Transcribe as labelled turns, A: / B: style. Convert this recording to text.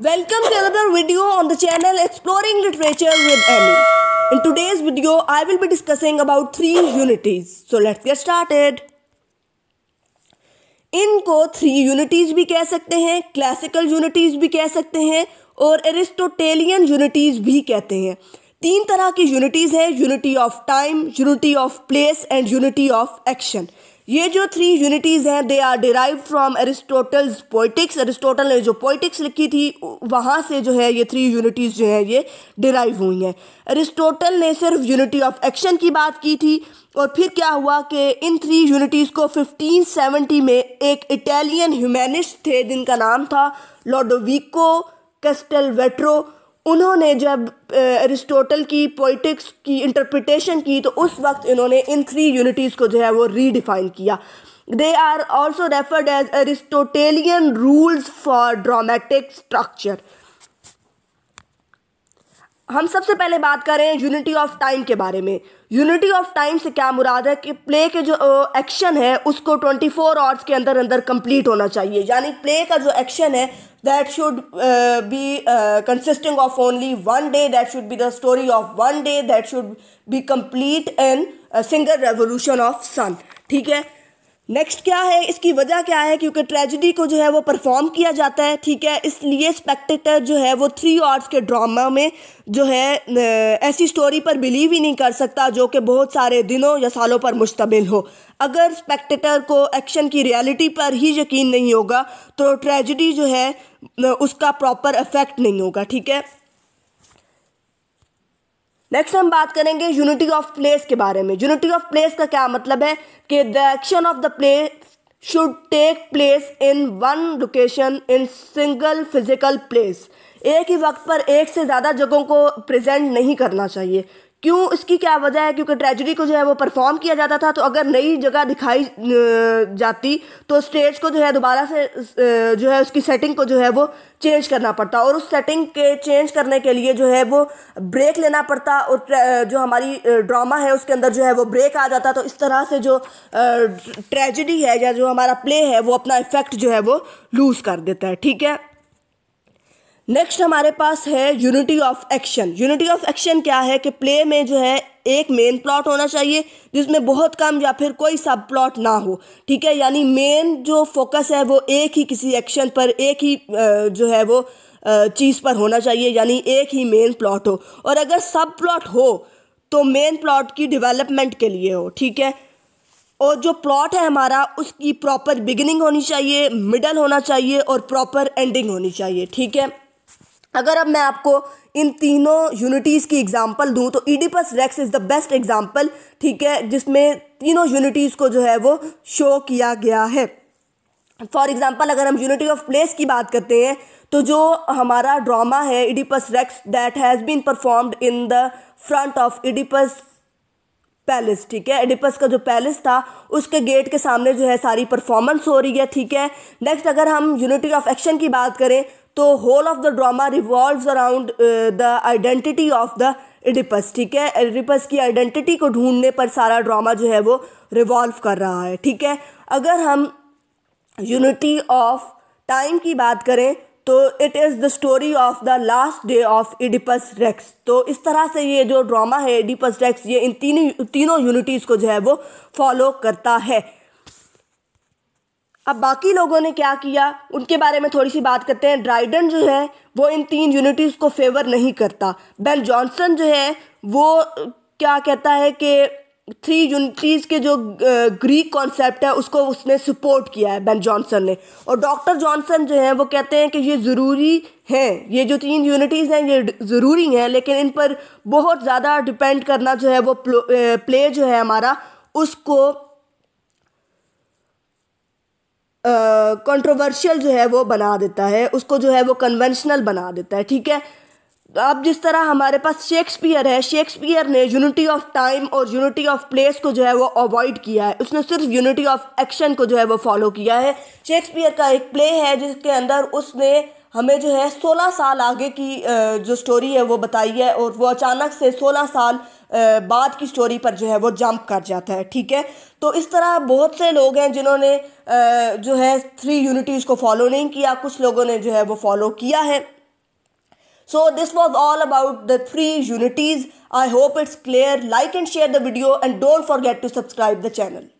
A: Welcome to another video on the channel Exploring Literature with Ellie. In today's video, I will be discussing about three unities. So let's get started. इनको three unities भी कह सकते हैं classical unities भी कह सकते हैं और एरिस्टोटेलियन यूनिटीज भी कहते हैं तीन तरह की यूनिटीज हैं unity of time unity of place and unity of action ये जो थ्री यूनिटीज़ हैं they are derive from Aristotle's poetics Aristotle ने जो पोइटिक्स लिखी थी वहाँ से जो है ये थ्री यूनिटीज़ जो हैं ये डिराइव हुई हैं एरिस्टोटल ने सिर्फ यूनिटी ऑफ एक्शन की बात की थी और फिर क्या हुआ कि इन थ्री यूनिटीज़ को 1570 में एक इटालियन ह्यूमैनिस्ट थे जिनका नाम था लॉडोविको कस्टल वेट्रो उन्होंने जब एरिस्टोटल की पोइटिक्स की इंटरप्रिटेशन की तो उस वक्त इन्होंने इन थ्री यूनिटीज़ को जो है वो रीडिफाइन किया they are also referred as Aristotelian rules for dramatic structure हम सबसे पहले बात करें यूनिटी ऑफ टाइम के बारे में यूनिटी ऑफ टाइम से क्या मुराद है कि प्ले के जो एक्शन है उसको 24 फोर आवर्स के अंदर अंदर कंप्लीट होना चाहिए यानी प्ले का जो एक्शन है that should uh, be uh, consisting of only one day that should be the story of one day that should be complete in a single revolution of sun ठीक है next क्या है इसकी वजह क्या है क्योंकि ट्रेजिडी को जो है वो परफॉर्म किया जाता है ठीक है इसलिए स्पेक्टेटर जो है वो थ्री आर्ट्स के ड्रामा में जो है ऐसी स्टोरी पर बिलीव ही नहीं कर सकता जो कि बहुत सारे दिनों या सालों पर मुश्तमिल हो अगर स्पेक्टेटर को एक्शन की रियलिटी पर ही यकीन नहीं होगा तो ट्रेजिडी जो है उसका प्रॉपर इफेक्ट नहीं होगा ठीक है नेक्स्ट हम बात करेंगे यूनिटी ऑफ प्लेस के बारे में यूनिटी ऑफ प्लेस का क्या मतलब है कि the action of the place should take place in one location in single physical place एक ही वक्त पर एक से ज़्यादा जगहों को प्रेजेंट नहीं करना चाहिए क्यों इसकी क्या वजह है क्योंकि ट्रेजडी को जो है वो परफॉर्म किया जाता था तो अगर नई जगह दिखाई जाती तो स्टेज को जो है दोबारा से जो है उसकी सेटिंग को जो है वो चेंज करना पड़ता और उस सेटिंग के चेंज करने के लिए जो है वो ब्रेक लेना पड़ता और जो हमारी ड्रामा है उसके अंदर जो है वो ब्रेक आ जाता तो इस तरह से जो ट्रेजडी है या जो हमारा प्ले है वो अपना इफ़ेक्ट जो है वो लूज़ कर देता है ठीक है नेक्स्ट हमारे पास है unity of action unity of action क्या है कि प्ले में जो है एक मेन प्लॉट होना चाहिए जिसमें बहुत कम या फिर कोई सब प्लॉट ना हो ठीक है यानी मेन जो फोकस है वो एक ही किसी एक्शन पर एक ही जो है वो चीज़ पर होना चाहिए यानी एक ही मेन प्लॉट हो और अगर सब प्लॉट हो तो मेन प्लॉट की डिवेलपमेंट के लिए हो ठीक है और जो प्लॉट है हमारा उसकी प्रॉपर बिगिनिंग होनी चाहिए मिडल होना चाहिए और प्रॉपर एंडिंग होनी चाहिए ठीक है अगर अब मैं आपको इन तीनों यूनिटीज़ की एग्जांपल दूं तो Oedipus Rex is the best example ठीक है जिसमें तीनों यूनिटीज़ को जो है वो शो किया गया है फॉर एग्जाम्पल अगर हम यूनिटी ऑफ प्लेस की बात करते हैं तो जो हमारा ड्रामा है Oedipus Rex that has been performed in the front of Oedipus palace ठीक है एडिपस का जो पैलेस था उसके गेट के सामने जो है सारी परफॉर्मेंस हो रही है ठीक है नेक्स्ट अगर हम यूनिटी ऑफ एक्शन की बात करें तो whole of the drama revolve around the identity of the Oedipus ठीक है एडिपस की आइडेंटिटी को ढूंढने पर सारा ड्रामा जो है वो रिवॉल्व कर रहा है ठीक है अगर हम यूनिटी ऑफ टाइम की बात करें तो it is the story of the last day of Oedipus Rex तो इस तरह से ये जो ड्रामा है एडिपस रेक्स ये इन तीन तीनों यूनिटीज़ को जो है वो फॉलो करता है अब बाकी लोगों ने क्या किया उनके बारे में थोड़ी सी बात करते हैं ड्राइडन जो है वो इन तीन यूनिटीज़ को फेवर नहीं करता बेन जॉनसन जो है वो क्या कहता है कि थ्री यूनिटीज़ के जो ग्रीक कॉन्सेप्ट है उसको उसने सपोर्ट किया है बेन जॉनसन ने और डॉक्टर जॉनसन जो है वो कहते हैं कि ये ज़रूरी हैं ये जो तीन यूनिटीज़ हैं ये ज़रूरी हैं लेकिन इन पर बहुत ज़्यादा डिपेंड करना जो है वो प्ले जो है हमारा उसको कंट्रोवर्शियल जो है वो बना देता है उसको जो है वो कन्वेंशनल बना देता है ठीक है अब जिस तरह हमारे पास शेक्सपियर है शेक्सपियर ने यूनिटी ऑफ टाइम और यूनिटी ऑफ प्लेस को जो है वो अवॉइड किया है उसने सिर्फ यूनिटी ऑफ एक्शन को जो है वो फॉलो किया है शेक्सपियर का एक प्ले है जिसके अंदर उसने हमें जो है सोलह साल आगे की जो स्टोरी है वो बताई है और वो अचानक से सोलह साल बाद की स्टोरी पर जो है वो जंप कर जाता है ठीक है तो इस तरह बहुत से लोग हैं जिन्होंने जो है थ्री यूनिटीज़ को फॉलो नहीं किया कुछ लोगों ने जो है वो फॉलो किया है so this was all about the three unities I hope it's clear like and share the video and don't forget to subscribe the channel